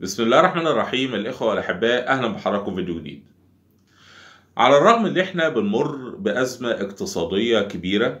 بسم الله الرحمن الرحيم الإخوة والأحباء أهلا بحضراتكم فيديو جديد على الرغم إن إحنا بنمر بأزمة اقتصادية كبيرة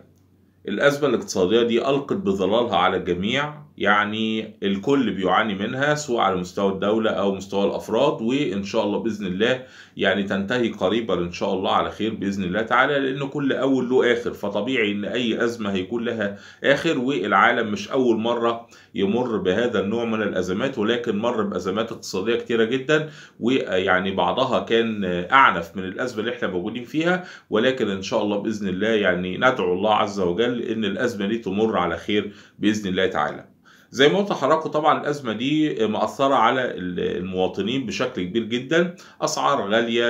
الأزمة الاقتصادية دي ألقت بظلالها على الجميع يعني الكل بيعاني منها سواء على مستوى الدولة أو مستوى الأفراد وإن شاء الله بإذن الله يعني تنتهي قريبا إن شاء الله على خير بإذن الله تعالى لأن كل أول له آخر فطبيعي إن أي أزمة هيكون لها آخر والعالم مش أول مرة يمر بهذا النوع من الأزمات ولكن مر بأزمات اقتصادية كتيرة جدا ويعني بعضها كان أعنف من الأزمة اللي إحنا موجودين فيها ولكن إن شاء الله بإذن الله يعني ندعو الله عز وجل إن الأزمة دي تمر على خير بإذن الله تعالى زي ما قلت لحضراتكم طبعا الازمه دي مأثره على المواطنين بشكل كبير جدا اسعار غاليه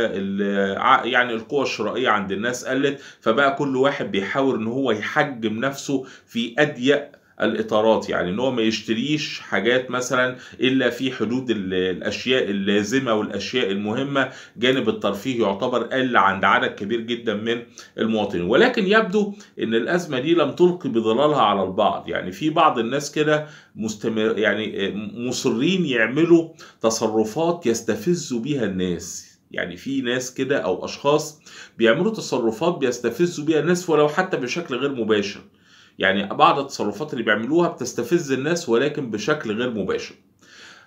يعني القوه الشرائيه عند الناس قلت فبقى كل واحد بيحاول ان هو يحجم نفسه في اضيق الاطارات يعني ان هو ما يشتريش حاجات مثلا الا في حدود الاشياء اللازمه والاشياء المهمه جانب الترفيه يعتبر قل عند عدد كبير جدا من المواطنين ولكن يبدو ان الازمه دي لم تلقي بظلالها على البعض يعني في بعض الناس كده مستمر يعني مصرين يعملوا تصرفات يستفزوا بها الناس يعني في ناس كده او اشخاص بيعملوا تصرفات بيستفزوا بيها الناس ولو حتى بشكل غير مباشر يعني بعض التصرفات اللي بيعملوها بتستفز الناس ولكن بشكل غير مباشر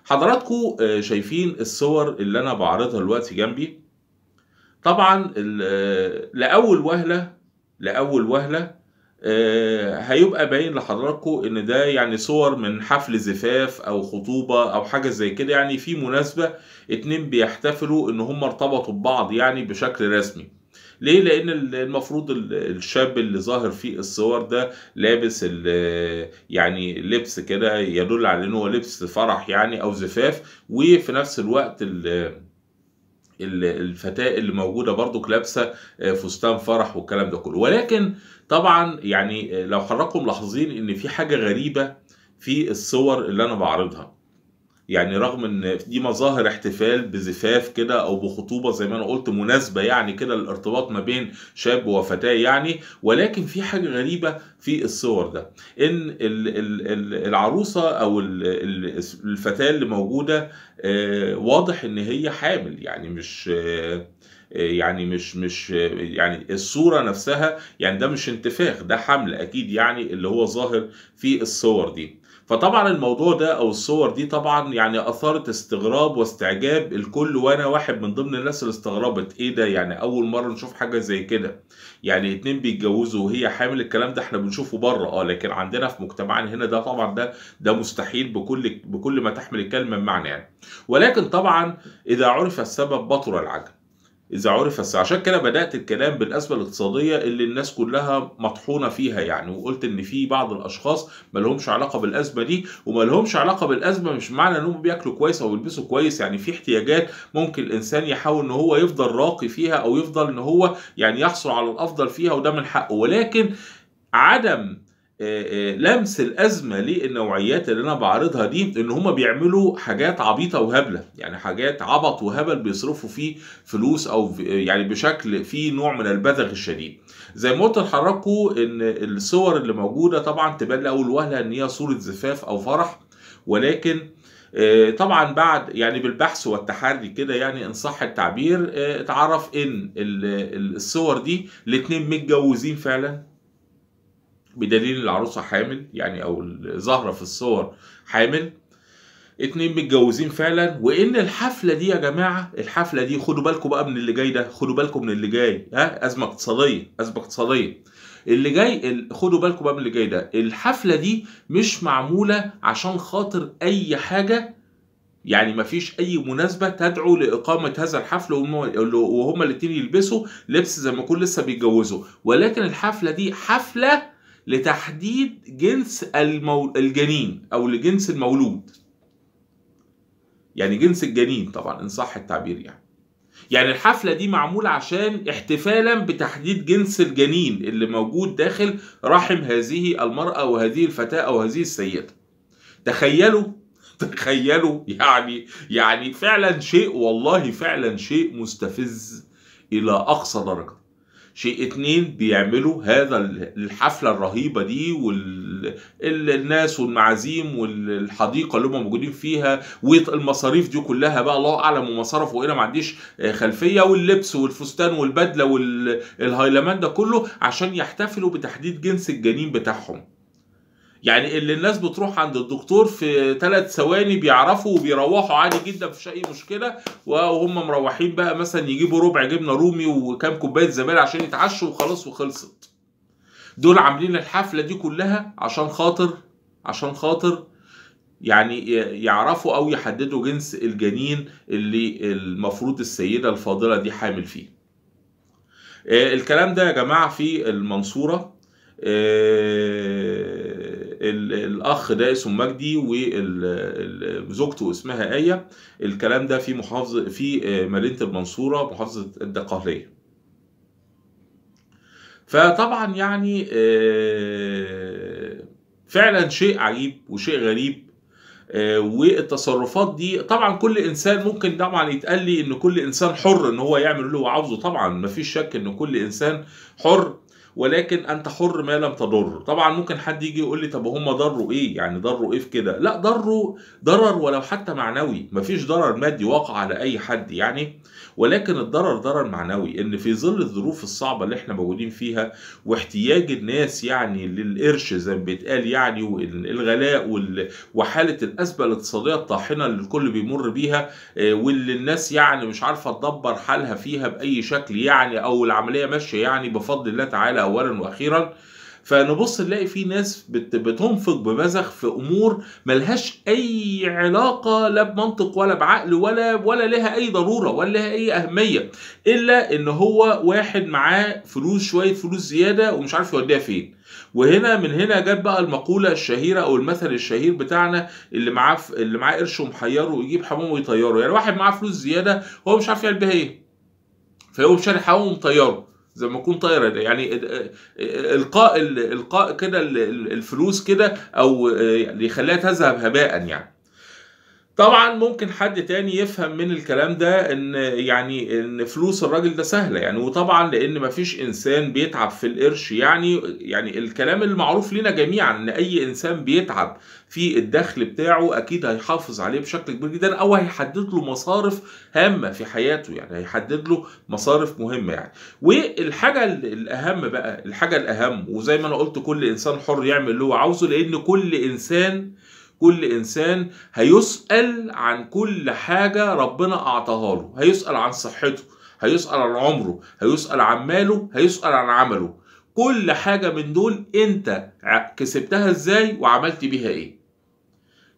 حضراتكم آه، شايفين الصور اللي انا بعرضها دلوقتي جنبي طبعا آه، لاول وهله لاول وهله آه، هيبقى باين لحضراتكم ان ده يعني صور من حفل زفاف او خطوبه او حاجه زي كده يعني في مناسبه اتنين بيحتفلوا ان هم ارتبطوا ببعض يعني بشكل رسمي ليه لان المفروض الشاب اللي ظاهر في الصور ده لابس يعني لبس كده يدل على ان هو لبس فرح يعني او زفاف وفي نفس الوقت الفتاة اللي موجودة برضو لابسة آه، فستان فرح والكلام ده كله ولكن طبعا يعني آه، لو حضراتكم ملاحظين ان في حاجة غريبة في الصور اللي انا بعرضها يعني رغم ان دي مظاهر احتفال بزفاف كده او بخطوبه زي ما انا قلت مناسبه يعني كده للارتباط ما بين شاب وفتاه يعني ولكن في حاجه غريبه في الصور ده ان العروسه او الفتاه اللي موجوده آه، واضح ان هي حامل يعني مش آه، يعني مش مش يعني الصوره نفسها يعني ده مش انتفاخ ده حمل اكيد يعني اللي هو ظاهر في الصور دي فطبعا الموضوع ده او الصور دي طبعا يعني اثارت استغراب واستعجاب الكل وانا واحد من ضمن الناس اللي استغربت ايه ده يعني اول مره نشوف حاجه زي كده يعني اتنين بيتجوزوا وهي حامل الكلام ده احنا بنشوفه بره اه لكن عندنا في مجتمعنا هنا ده طبعا ده ده مستحيل بكل بكل ما تحمل الكلمه من معنى يعني ولكن طبعا اذا عرف السبب بطر العجب إذا عرف السعر عشان كده بدأت الكلام بالأزمة الاقتصادية اللي الناس كلها مطحونة فيها يعني وقلت إن في بعض الأشخاص ما لهمش علاقة بالأزمة دي وما لهمش علاقة بالأزمة مش معنى إنهم بياكلوا كويس أو بيلبسوا كويس يعني في احتياجات ممكن الإنسان يحاول إن هو يفضل راقي فيها أو يفضل إن هو يعني يحصل على الأفضل فيها وده من حقه ولكن عدم آه، آه، لمس الازمه للنوعيات اللي انا بعرضها دي ان هم بيعملوا حاجات عبيطه وهبله يعني حاجات عبط وهبل بيصرفوا فيه فلوس او يعني بشكل فيه نوع من البذخ الشديد زي ما قلت لحضراتكم ان الصور اللي موجوده طبعا تبان لاول وهله ان هي صوره زفاف او فرح ولكن آه، طبعا بعد يعني بالبحث والتحري كده يعني ان صح التعبير اتعرف ان الصور دي الاثنين متجوزين فعلا بدليل العروسة حامل يعني أو ظاهرة في الصور حامل اتنين متجوزين فعلا وان الحفله دي يا جماعه الحفله دي خدوا بالكم بقى من اللي جاي ده خدوا بالكم من اللي جاي ها ازمه اقتصاديه ازمه اقتصاديه اللي جاي خدوا بالكم بقى من اللي جاي ده الحفله دي مش معموله عشان خاطر اي حاجه يعني مفيش اي مناسبه تدعو لاقامه هذا الحفل وهما الاتنين يلبسوا لبس زي ما يكون لسه بيتجوزوا ولكن الحفله دي حفله لتحديد جنس المول... الجنين او لجنس المولود يعني جنس الجنين طبعا ان صح التعبير يعني يعني الحفله دي معموله عشان احتفالا بتحديد جنس الجنين اللي موجود داخل رحم هذه المراه وهذه الفتاه او هذه السيده تخيلوا تخيلوا يعني يعني فعلا شيء والله فعلا شيء مستفز الى اقصى درجه شيء اتنين بيعملوا هذا الحفلة الرهيبة دي والناس والمعازيم والحديقة اللي هم موجودين فيها والمصاريف دي كلها بقى الله أعلم ومصارف وإنا ما عنديش خلفية واللبس والفستان والبدلة والهيلمان ده كله عشان يحتفلوا بتحديد جنس الجنين بتاعهم يعني اللي الناس بتروح عند الدكتور في ثلاث ثواني بيعرفوا وبيروحوا عادي جدا مفيش اي مشكله وهم مروحين بقى مثلا يجيبوا ربع جبنه رومي وكام كوبايه زباله عشان يتعشوا وخلاص وخلصت دول عاملين الحفله دي كلها عشان خاطر عشان خاطر يعني يعرفوا او يحددوا جنس الجنين اللي المفروض السيده الفاضله دي حامل فيه آه، الكلام ده يا جماعه في المنصوره آه، الاخ ده اسمه مجدي وزوجته اسمها ايه الكلام ده في محافظه في آه، مدينه المنصوره محافظه الدقهليه فطبعا يعني آه، فعلا شيء عجيب وشيء غريب آه، والتصرفات دي طبعا كل انسان ممكن طبعا يتقال لي ان كل انسان حر ان هو يعمل اللي هو عاوزه طبعا مفيش شك ان كل انسان حر ولكن انت حر ما لم تضر طبعا ممكن حد يجي يقول لي طب هم ضروا ايه يعني ضروا ايه في كده لا ضروا ضرر ولو حتى معنوي مفيش ضرر مادي واقع على اي حد يعني ولكن الضرر ضرر معنوي ان في ظل الظروف الصعبه اللي احنا موجودين فيها واحتياج الناس يعني للقرش زي ما بيتقال يعني والغلاء وحاله الازمه الاقتصاديه الطاحنه اللي الكل بيمر بيها آه، واللي الناس يعني مش عارفه تدبر حالها فيها باي شكل يعني او العمليه ماشيه يعني بفضل الله تعالى اولا واخيرا فنبص نلاقي في ناس بتنفق بمزخ في امور ملهاش اي علاقه لا بمنطق ولا بعقل ولا ولا لها اي ضروره ولا لها اي اهميه الا ان هو واحد معاه فلوس شويه فلوس زياده ومش عارف يوديها فين وهنا من هنا جت بقى المقوله الشهيره او المثل الشهير بتاعنا اللي معاه اللي معاه قرش ومحيره يجيب حمام ويطيره يعني واحد معاه فلوس زياده هو مش عارف يعمل بيها ايه فيقوم شاري حمام ومطيره زي ما اكون طايره يعني القاء القاء كده الفلوس كده او آه، يعني يخليها تذهب هباء يعني طبعا ممكن حد تاني يفهم من الكلام ده ان يعني ان فلوس الراجل ده سهله يعني وطبعا لان مفيش انسان بيتعب في القرش يعني يعني الكلام المعروف لنا جميعا ان اي انسان بيتعب في الدخل بتاعه اكيد هيحافظ عليه بشكل كبير جدا او هيحدد له مصارف هامه في حياته يعني هيحدد له مصارف مهمه يعني والحاجه الاهم بقى الحاجه الاهم وزي ما انا قلت كل انسان حر يعمل اللي هو عاوزه لان كل انسان كل انسان هيسال عن كل حاجه ربنا اعطاها له هيسال عن صحته هيسال عن عمره هيسال عن ماله هيسال عن عمله كل حاجه من دول انت كسبتها ازاي وعملت بيها ايه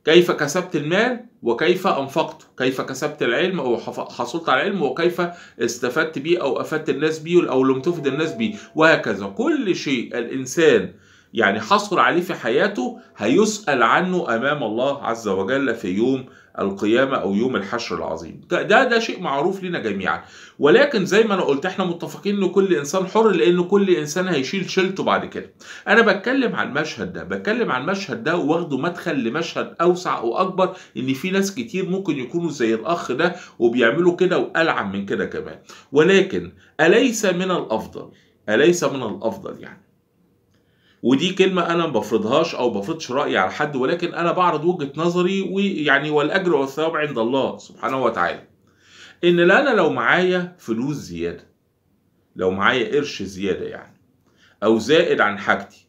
كيف كسبت المال وكيف انفقته كيف كسبت العلم او حصلت على العلم وكيف استفدت بيه او افدت الناس بيه او لم تفد الناس بيه وهكذا كل شيء الانسان يعني حصل عليه في حياته هيسأل عنه أمام الله عز وجل في يوم القيامة أو يوم الحشر العظيم ده ده, شيء معروف لنا جميعا ولكن زي ما أنا قلت إحنا متفقين إن كل إنسان حر لأن كل إنسان هيشيل شيلته بعد كده أنا بتكلم عن المشهد ده بتكلم عن المشهد ده واخده مدخل لمشهد أوسع وأكبر إن في ناس كتير ممكن يكونوا زي الأخ ده وبيعملوا كده وألعن من كده كمان ولكن أليس من الأفضل أليس من الأفضل يعني ودي كلمة أنا ما بفرضهاش أو بفرضش رأيي على حد ولكن أنا بعرض وجهة نظري ويعني والأجر والثواب عند الله سبحانه وتعالى. إن أنا لو معايا فلوس زيادة لو معايا قرش زيادة يعني أو زائد عن حاجتي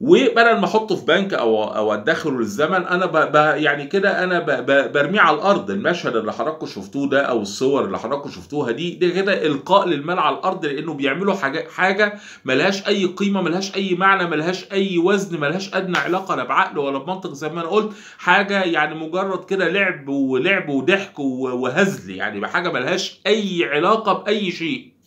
وبدل ما احطه في بنك او او ادخره للزمن انا بـ بـ يعني كده انا برميه على الارض المشهد اللي حضراتكم شفتوه ده او الصور اللي حضراتكم شفتوها دي ده كده القاء للمال على الارض لانه بيعملوا حاجه حاجه ملهاش اي قيمه ملهاش اي معنى ملهاش اي وزن ملهاش ادنى علاقه لا بعقل ولا بمنطق زي ما انا قلت حاجه يعني مجرد كده لعب ولعب وضحك وهزل يعني حاجه ملهاش اي علاقه باي شيء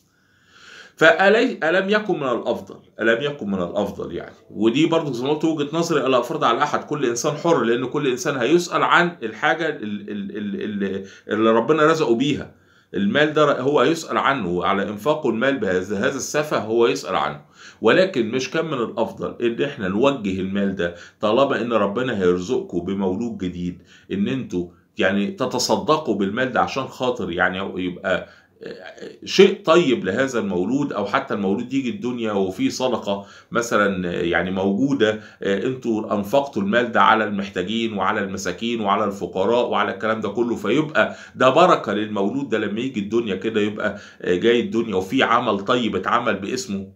فألي ألم يكن من الأفضل ألم يكن من الأفضل يعني ودي برضو زي ما قلت وجهة نظري ألا أفرض على أحد كل إنسان حر لأن كل إنسان هيسأل عن الحاجة اللي, اللي ربنا رزقه بيها المال ده هو يسأل عنه على إنفاقه المال بهذا السفه هو يسأل عنه ولكن مش كان من الأفضل إن إحنا نوجه المال ده طالما إن ربنا هيرزقكم بمولود جديد إن أنتوا يعني تتصدقوا بالمال ده عشان خاطر يعني يبقى شيء طيب لهذا المولود او حتى المولود يجي الدنيا وفي صدقه مثلا يعني موجوده انتوا انفقتوا المال ده على المحتاجين وعلى المساكين وعلى الفقراء وعلى الكلام ده كله فيبقى ده بركه للمولود ده لما يجي الدنيا كده يبقى جاي الدنيا وفي عمل طيب اتعمل باسمه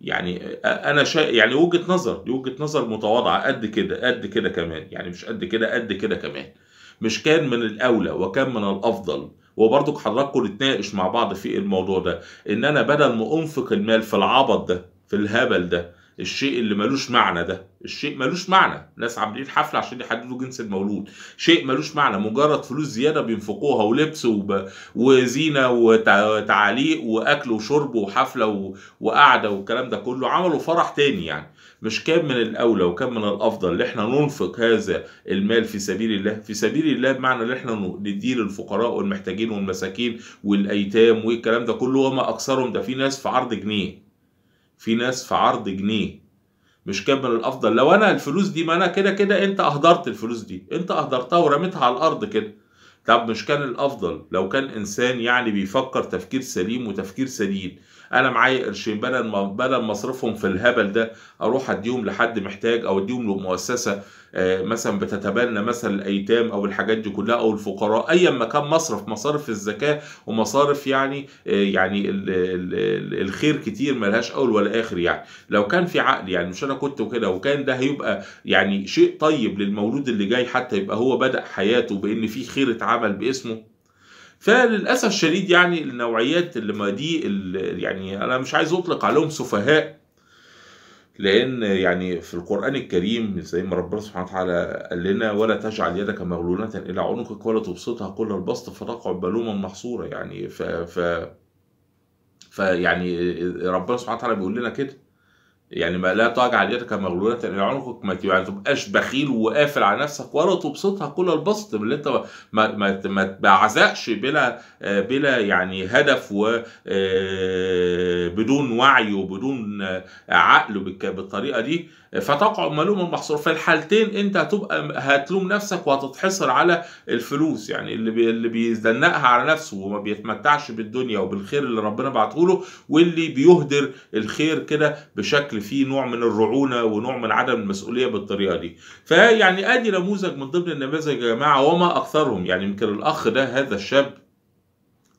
يعني انا شا... يعني وجهه نظر دي وجهه نظر متواضعه قد كده قد كده كمان يعني مش قد كده قد كده كمان مش كان من الاولى وكان من الافضل وبرضك حضراتكم نتناقش مع بعض في الموضوع ده ان انا بدل ما انفق المال في العبط ده في الهبل ده الشيء اللي ملوش معنى ده الشيء ملوش معنى ناس عاملين حفله عشان يحددوا جنس المولود شيء ملوش معنى مجرد فلوس زياده بينفقوها ولبس وب... وزينه وتعاليق واكل وشرب وحفله و... وقعده والكلام ده كله عملوا فرح تاني يعني مش كان من الاولى وكان من الافضل ان احنا ننفق هذا المال في سبيل الله في سبيل الله بمعنى ان احنا نديه للفقراء والمحتاجين والمساكين والايتام والكلام ده كله وما اكثرهم ده في ناس في عرض جنيه في ناس في عرض جنيه مش كان من الافضل لو انا الفلوس دي ما انا كده كده انت اهدرت الفلوس دي انت اهدرتها ورميتها على الارض كده طب مش كان الافضل لو كان انسان يعني بيفكر تفكير سليم وتفكير سديد انا معايا قرشين بدل ما بدل ما اصرفهم في الهبل ده اروح اديهم لحد محتاج او اديهم لمؤسسه آه، مثلا بتتبنى مثلا الايتام او الحاجات دي كلها او الفقراء ايا ما كان مصرف مصارف الزكاه ومصارف يعني آه، يعني الخير كتير ملهاش اول ولا اخر يعني لو كان في عقل يعني مش انا كنت وكده وكان ده هيبقى يعني شيء طيب للمولود اللي جاي حتى يبقى هو بدا حياته بان في خير اتعمل باسمه فللاسف الشديد يعني النوعيات اللي ما دي اللي يعني انا مش عايز اطلق عليهم سفهاء لان يعني في القران الكريم زي ما ربنا سبحانه وتعالى قال لنا ولا تجعل يدك مغلوله الى عنقك ولا تبسطها كل البسط فتقع بلوما محصوره يعني ف ف فيعني ربنا سبحانه وتعالى بيقول لنا كده يعني ما لا تجعل يدك مغلولة إلى عنقك ما يعني تبقاش بخيل وقافل على نفسك ولا تبسطها كل البسط اللي أنت ما ما ما تبعزقش بلا آه، بلا يعني هدف وبدون آه، وعي وبدون آه، عقل بالطريقة دي فتقع ملوم المحصور في الحالتين انت هتبقى هتلوم نفسك وهتتحصر على الفلوس يعني اللي اللي بيزنقها على نفسه وما بيتمتعش بالدنيا وبالخير اللي ربنا بعته له واللي بيهدر الخير كده بشكل فيه نوع من الرعونه ونوع من عدم المسؤوليه بالطريقه دي فيعني ادي نموذج من ضمن النماذج يا جماعه وما اكثرهم يعني يمكن الاخ ده هذا الشاب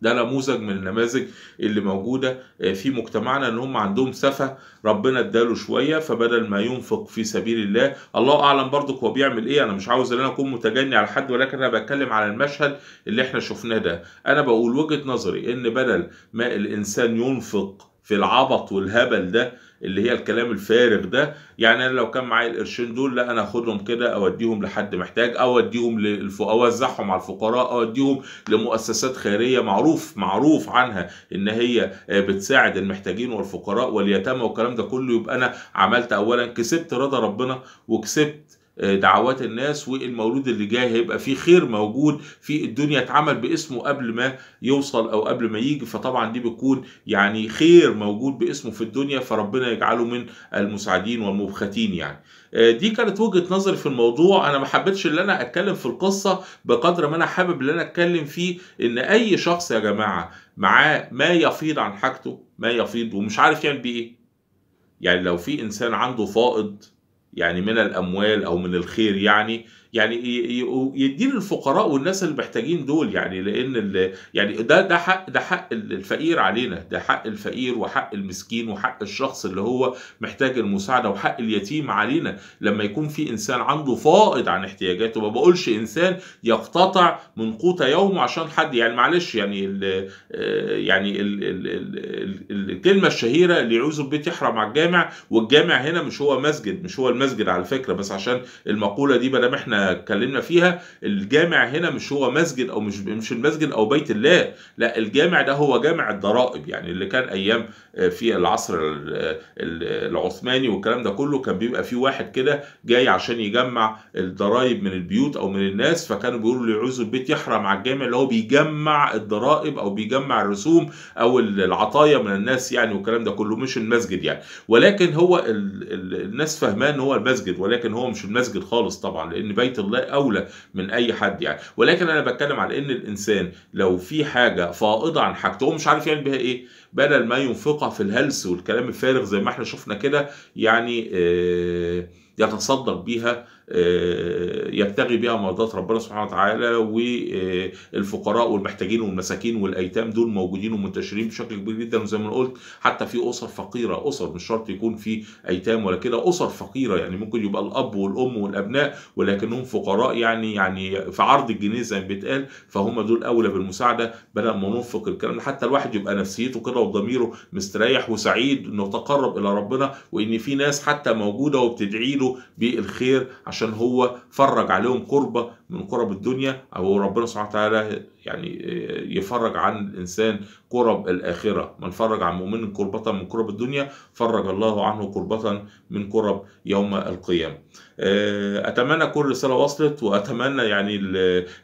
ده نموذج من النماذج اللي موجوده آه، في مجتمعنا ان هم عندهم سفه ربنا اداله شويه فبدل ما ينفق في سبيل الله الله اعلم برضك هو بيعمل ايه انا مش عاوز ان انا اكون متجني على حد ولكن انا بتكلم على المشهد اللي احنا شفناه ده انا بقول وجهه نظري ان بدل ما الانسان ينفق في العبط والهبل ده اللي هي الكلام الفارغ ده يعني انا لو كان معايا القرشين دول لا انا اخدهم كده اوديهم لحد محتاج او اوديهم اوزعهم على الفقراء او اوديهم لمؤسسات خيريه معروف معروف عنها ان هي آه، بتساعد المحتاجين والفقراء واليتامى والكلام ده كله يبقى انا عملت اولا كسبت رضا ربنا وكسبت دعوات الناس والمولود اللي جاي هيبقى فيه خير موجود في الدنيا اتعمل باسمه قبل ما يوصل او قبل ما يجي فطبعا دي بتكون يعني خير موجود باسمه في الدنيا فربنا يجعله من المساعدين والمبختين يعني آه، دي كانت وجهه نظري في الموضوع انا ما حبيتش ان انا اتكلم في القصه بقدر ما انا حابب ان انا اتكلم فيه ان اي شخص يا جماعه معاه ما يفيض عن حاجته ما يفيض ومش عارف يعمل يعني بيه ايه يعني لو في انسان عنده فائض يعني من الأموال أو من الخير يعني يعني يديه للفقراء والناس اللي محتاجين دول يعني لان يعني ده ده حق ده حق الفقير علينا ده حق الفقير وحق المسكين وحق الشخص اللي هو محتاج المساعده وحق اليتيم علينا لما يكون في انسان عنده فائض عن احتياجاته ما بقولش انسان يقتطع من قوت يومه عشان حد يعني معلش يعني الـ آه، يعني الـ الـ الكلمه الشهيره اللي يعوز البيت يحرم على الجامع والجامع هنا مش هو مسجد مش هو المسجد على فكره بس عشان المقوله دي ما دام احنا اتكلمنا فيها الجامع هنا مش هو مسجد او مش مش المسجد او بيت الله لا الجامع ده هو جامع الضرائب يعني اللي كان ايام آه، في العصر آه، آه، العثماني والكلام ده كله كان بيبقى فيه واحد كده جاي عشان يجمع الضرائب من البيوت او من الناس فكانوا بيقولوا اللي يعوز البيت يحرم على الجامع اللي هو بيجمع الضرائب او بيجمع الرسوم او العطايا من الناس يعني والكلام ده كله مش المسجد يعني ولكن هو الناس فهمان ان هو المسجد ولكن هو مش المسجد خالص طبعا لان بيت ولايه الله اولى من اي حد يعني ولكن انا بتكلم على ان الانسان لو في حاجه فائضه عن حاجته ومش مش عارف يعمل بيها ايه بدل ما ينفقها في الهلس والكلام الفارغ زي ما احنا شفنا كده يعني آه، يتصدق يتصدر بيها آه، يبتغي بها مرضات ربنا سبحانه وتعالى والفقراء آه، والمحتاجين والمساكين والايتام دول موجودين ومنتشرين بشكل كبير جدا وزي ما قلت حتى في اسر فقيره اسر مش شرط يكون في ايتام ولا كده اسر فقيره يعني ممكن يبقى الاب والام والابناء ولكنهم فقراء يعني يعني في عرض الجنيه زي ما بيتقال فهم دول اولى بالمساعده بدل ما ننفق الكلام حتى الواحد يبقى نفسيته كده وضميره مستريح وسعيد انه تقرب الى ربنا وان في ناس حتى موجوده وبتدعي له بالخير عشان عشان هو فرج عليهم قربة من قرب الدنيا أو ربنا سبحانه وتعالى يعني آه، يفرج عن الإنسان كرب الآخرة من فرج عن مؤمن كربة من كرب الدنيا فرج الله عنه كربة من كرب يوم القيامة آه، أتمنى كل رسالة وصلت وأتمنى يعني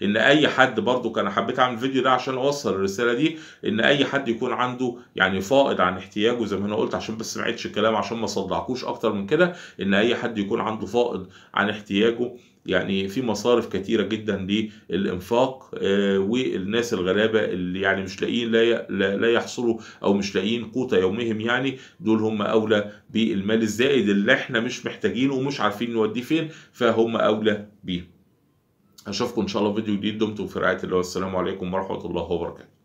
إن أي حد برضو كان حبيت أعمل الفيديو ده عشان أوصل الرسالة دي إن أي حد يكون عنده يعني فائض عن احتياجه زي ما أنا قلت عشان بس ما الكلام عشان ما صدعكوش أكتر من كده إن أي حد يكون عنده فائض عن احتياجه يعني في مصارف كتيره جدا للانفاق آه، والناس الغلابه اللي يعني مش لاقيين لا لا يحصلوا او مش لاقيين قوت يومهم يعني دول هم اولى بالمال الزائد اللي احنا مش محتاجينه ومش عارفين نوديه فين فهم اولى بيه اشوفكم ان شاء الله فيديو جديد دمتم في رعايه الله والسلام عليكم ورحمه الله وبركاته